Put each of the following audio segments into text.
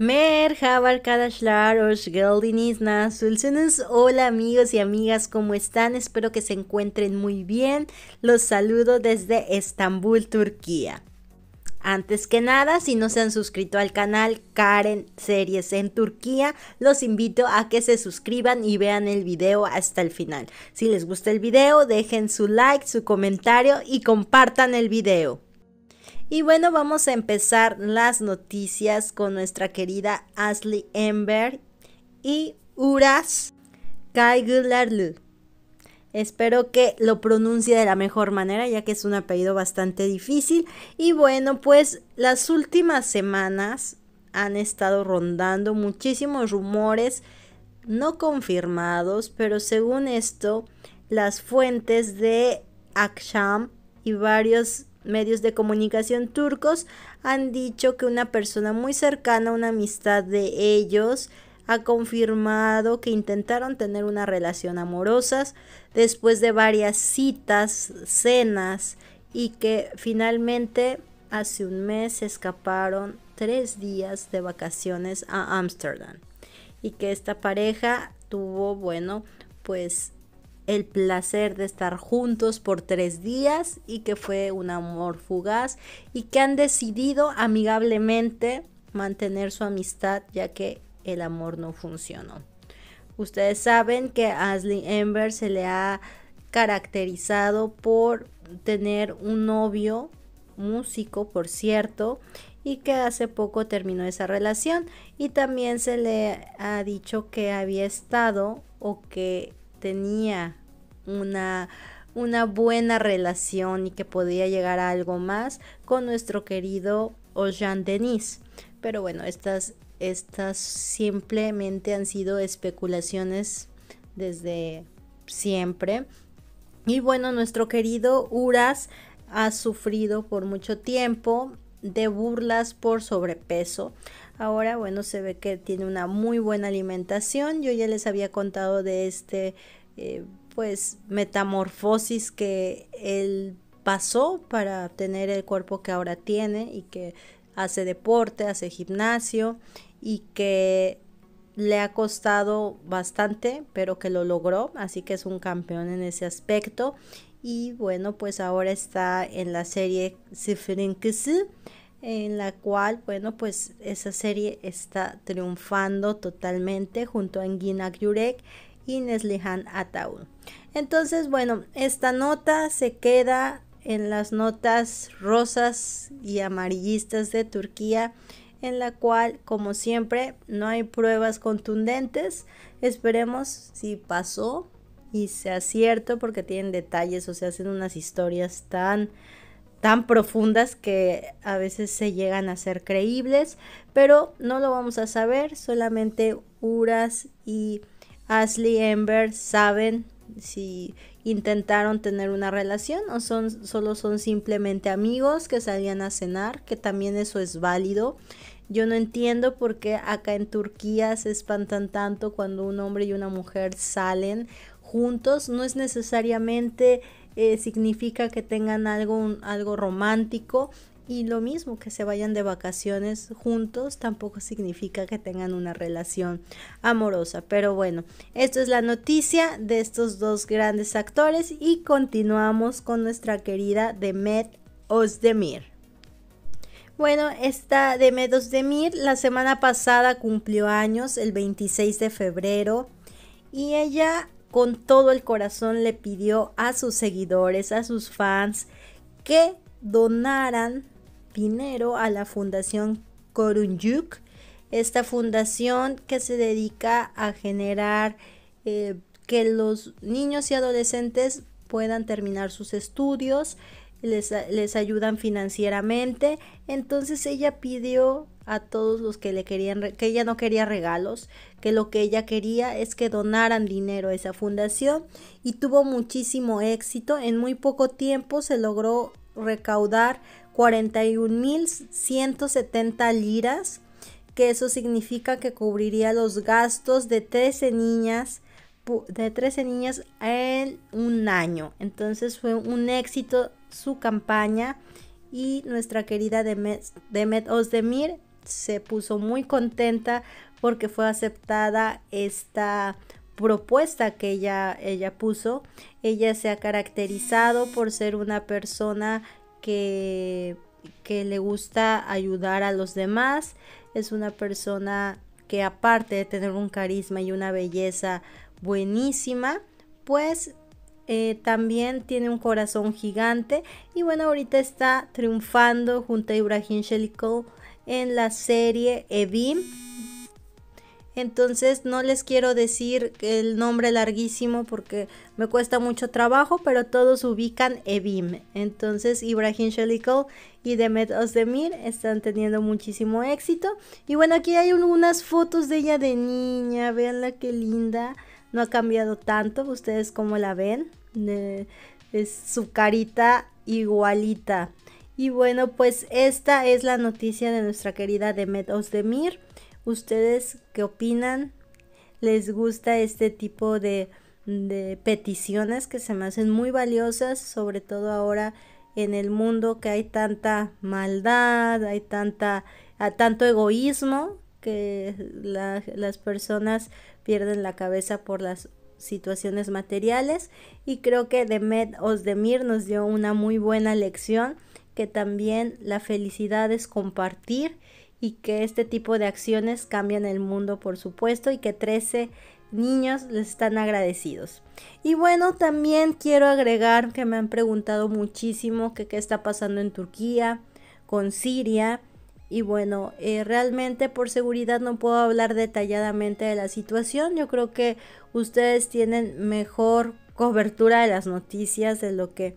Merhaba arkadaşlar, Hola amigos y amigas, ¿cómo están? Espero que se encuentren muy bien. Los saludo desde Estambul, Turquía. Antes que nada, si no se han suscrito al canal Karen Series en Turquía, los invito a que se suscriban y vean el video hasta el final. Si les gusta el video, dejen su like, su comentario y compartan el video. Y bueno, vamos a empezar las noticias con nuestra querida Ashley Ember y Uras Kaigularlu. Espero que lo pronuncie de la mejor manera, ya que es un apellido bastante difícil. Y bueno, pues las últimas semanas han estado rondando muchísimos rumores no confirmados, pero según esto, las fuentes de Aksham y varios Medios de comunicación turcos han dicho que una persona muy cercana a una amistad de ellos ha confirmado que intentaron tener una relación amorosa después de varias citas, cenas y que finalmente hace un mes escaparon tres días de vacaciones a Ámsterdam y que esta pareja tuvo, bueno, pues el placer de estar juntos por tres días y que fue un amor fugaz y que han decidido amigablemente mantener su amistad ya que el amor no funcionó. Ustedes saben que a Ashley Ember se le ha caracterizado por tener un novio músico, por cierto, y que hace poco terminó esa relación y también se le ha dicho que había estado o que tenía una, una buena relación y que podía llegar a algo más con nuestro querido Ojan Denis. Pero bueno, estas, estas simplemente han sido especulaciones desde siempre. Y bueno, nuestro querido Uras ha sufrido por mucho tiempo de burlas por sobrepeso. Ahora, bueno, se ve que tiene una muy buena alimentación. Yo ya les había contado de este, eh, pues, metamorfosis que él pasó para tener el cuerpo que ahora tiene y que hace deporte, hace gimnasio y que le ha costado bastante, pero que lo logró, así que es un campeón en ese aspecto. Y bueno, pues ahora está en la serie en la cual, bueno, pues esa serie está triunfando totalmente junto a Engin Gyurek y Neslihan Ataúl. Entonces, bueno, esta nota se queda en las notas rosas y amarillistas de Turquía en la cual, como siempre, no hay pruebas contundentes. Esperemos si pasó y sea cierto porque tienen detalles o se hacen unas historias tan tan profundas que a veces se llegan a ser creíbles, pero no lo vamos a saber, solamente Uras y Ashley Ember saben si intentaron tener una relación o son, solo son simplemente amigos que salían a cenar, que también eso es válido. Yo no entiendo por qué acá en Turquía se espantan tanto cuando un hombre y una mujer salen juntos. No es necesariamente eh, significa que tengan algo, algo romántico, y lo mismo que se vayan de vacaciones juntos tampoco significa que tengan una relación amorosa. Pero bueno, esto es la noticia de estos dos grandes actores y continuamos con nuestra querida Demet Ozdemir. Bueno, esta Demet Ozdemir la semana pasada cumplió años, el 26 de febrero, y ella con todo el corazón le pidió a sus seguidores, a sus fans, que donaran dinero a la Fundación Corunyuk, esta fundación que se dedica a generar eh, que los niños y adolescentes puedan terminar sus estudios, les, les, ayudan financieramente. Entonces ella pidió a todos los que le querían, que ella no quería regalos, que lo que ella quería es que donaran dinero a esa fundación y tuvo muchísimo éxito. En muy poco tiempo se logró recaudar 41.170 liras, que eso significa que cubriría los gastos de 13 niñas de 13 niñas en un año. Entonces fue un éxito su campaña y nuestra querida Demet, Demet se puso muy contenta porque fue aceptada esta propuesta que ella, ella puso. Ella se ha caracterizado por ser una persona que, que le gusta ayudar a los demás. Es una persona que aparte de tener un carisma y una belleza buenísima, pues eh, también tiene un corazón gigante y bueno, ahorita está triunfando junto a Ibrahim Shelikov en la serie Evim entonces no les quiero decir el nombre larguísimo porque me cuesta mucho trabajo, pero todos ubican Evim. Entonces Ibrahim Shelikov y Demet osdemir están teniendo muchísimo éxito. Y bueno, aquí hay unas fotos de ella de niña, veanla qué linda. No ha cambiado tanto, ustedes como la ven. es su carita igualita. Y bueno, pues esta es la noticia de nuestra querida Demet osdemir ¿Ustedes qué opinan? ¿Les gusta este tipo de, peticiones que se me hacen muy valiosas, sobre todo ahora en el mundo que hay tanta maldad, hay tanta, a tanto egoísmo que las personas pierden la cabeza por las situaciones materiales y creo que Demet Osdemir nos dio una muy buena lección que también la felicidad es compartir y que este tipo de acciones cambian el mundo, por supuesto, y que 13 niños les están agradecidos. Y bueno, también quiero agregar que me han preguntado muchísimo qué está pasando en Turquía, con Siria. Y bueno, eh, realmente por seguridad no puedo hablar detalladamente de la situación. Yo creo que ustedes tienen mejor cobertura de las noticias de lo que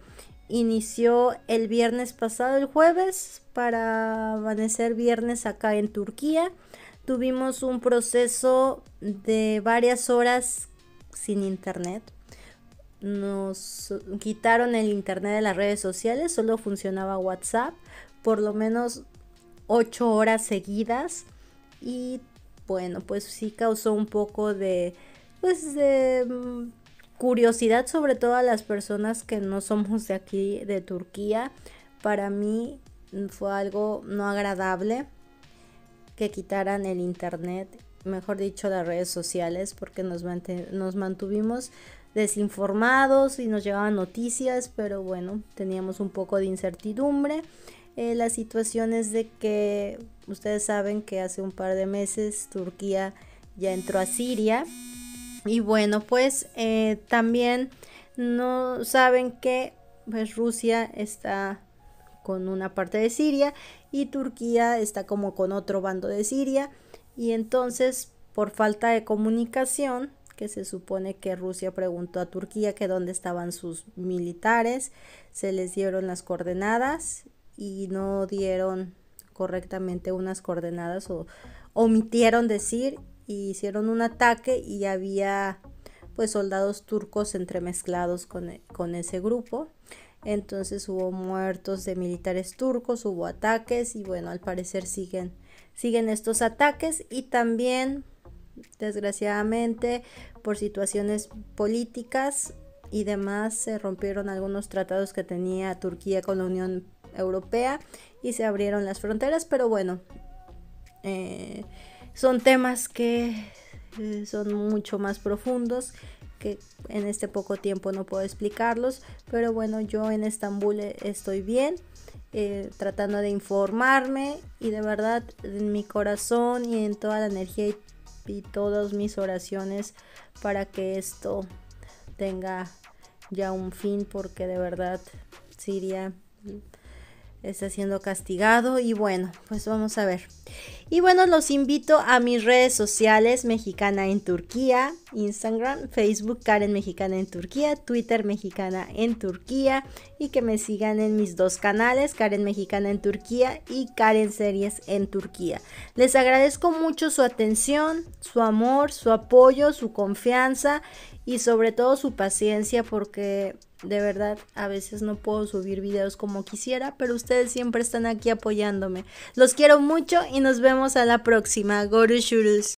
inició el viernes pasado, el jueves, para amanecer viernes acá en Turquía. Tuvimos un proceso de varias horas sin internet. Nos quitaron el internet de las redes sociales, solo funcionaba WhatsApp, por lo menos 8 horas seguidas. Y bueno, pues sí causó un poco de, pues de curiosidad sobre todo a las personas que no somos de aquí, de Turquía. Para mí fue algo no agradable que quitaran el internet, mejor dicho las redes sociales, porque nos, nos mantuvimos desinformados y nos llegaban noticias, pero bueno, teníamos un poco de incertidumbre. Eh, la situación es de que ustedes saben que hace un par de meses Turquía ya entró a Siria y bueno, pues eh, también no saben que pues, Rusia está con una parte de Siria y Turquía está como con otro bando de Siria. Y entonces, por falta de comunicación, que se supone que Rusia preguntó a Turquía que dónde estaban sus militares, se les dieron las coordenadas y no dieron correctamente unas coordenadas o omitieron decir hicieron un ataque y había pues soldados turcos entremezclados con, e, con ese grupo. Entonces hubo muertos de militares turcos, hubo ataques y bueno, al parecer siguen, siguen estos ataques y también, desgraciadamente, por situaciones políticas y demás, se rompieron algunos tratados que tenía Turquía con la Unión Europea y se abrieron las fronteras, pero bueno, eh, son temas que eh, son mucho más profundos que en este poco tiempo no puedo explicarlos, pero bueno, yo en Estambul e, estoy bien, eh, tratando de informarme y de verdad en mi corazón y en toda la energía y, y todas mis oraciones para que esto tenga ya un fin, porque de verdad Siria está siendo castigado y bueno, pues vamos a ver. Y bueno, los invito a mis redes sociales Mexicana en Turquía, Instagram, Facebook Karen Mexicana en Turquía, Twitter Mexicana en Turquía y que me sigan en mis dos canales, Karen Mexicana en Turquía y Karen Series en Turquía. Les agradezco mucho su atención, su amor, su apoyo, su confianza y sobre todo su paciencia porque de verdad, a veces no puedo subir videos como quisiera, pero ustedes siempre están aquí apoyándome. Los quiero mucho y nos vemos a la próxima. Gorushurus.